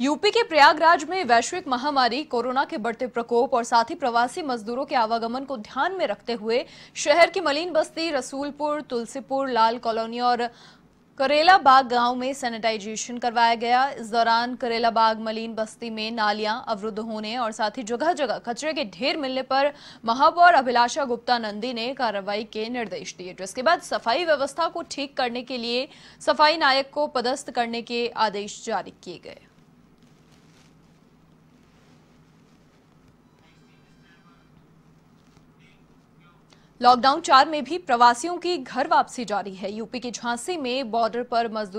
UP के प्रयागराज में वैश्विक महामारी कोरोना के बढ़ते प्रकोप और साथ ही प्रवासी मजदूरों के आवागमन को ध्यान में रखते हुए शहर की मलिन बस्ती रसूलपुर तुलसीपुर लाल कॉलोनी और करेला बाग गांव में सैनिटाइजेशन करवाया गया इस दौरान करेला बाग मलिन बस्ती में नालियां अवरुद्ध होने और साथ ही जगह जगह कचरे के ढेर मिलने पर महापौर अभिलाषा गुप्ता नंदी ने कार्रवाई के निर्देश दिए जिसके तो बाद सफाई व्यवस्था को ठीक करने के लिए सफाई नायक को पदस्थ करने के आदेश जारी किए गए लॉकडाउन चार में भी प्रवासियों की घर वापसी जारी है यूपी के झांसी में बॉर्डर पर मजदूर